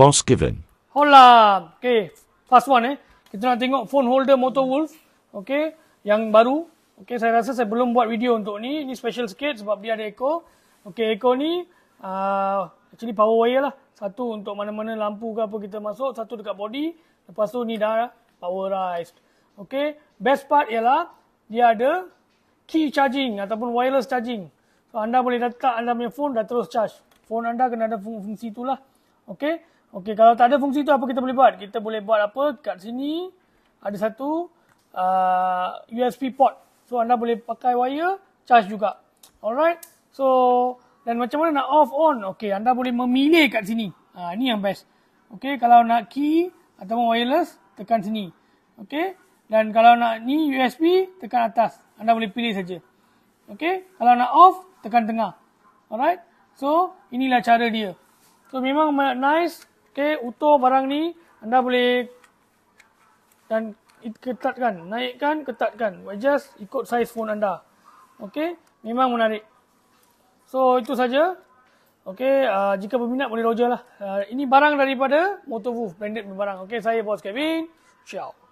response given. Hola. Okay. First one eh. Kita nak tengok phone holder Moto Wolf. Okay. Yang baru. Okay. Saya rasa saya belum buat video untuk ni. Ni special sikit sebab dia ada echo. Okay. Echo ni. Uh, actually power wire lah. Satu untuk mana-mana lampu ke apa kita masuk. Satu dekat body. Lepas tu ni dah powerized. Okay. Best part ialah dia ada key charging ataupun wireless charging. So, anda boleh letak anda punya phone dah terus charge. Phone anda kena ada fungsi itulah. lah. Okey. Okey kalau tak ada fungsi tu apa kita boleh buat? Kita boleh buat apa? Kat sini ada satu uh, USB port. So anda boleh pakai wire charge juga. Alright. So dan macam mana nak off on? Okey, anda boleh memilih kat sini. Ha ah, ni yang best. Okey, kalau nak key ataupun wireless tekan sini. Okey. Dan kalau nak ni USB tekan atas. Anda boleh pilih saja. Okey, kalau nak off tekan tengah. Alright. So inilah cara dia. So memang nice. Okay, utuh barang ni anda boleh dan ketatkan, naikkan, ketatkan. Just ikut size phone anda. Okay, memang menarik. So itu saja. Okay, uh, jika berminat boleh roger lah. Uh, ini barang daripada Motorwolf branded barang. Okay, saya Bos Kevin. Ciao.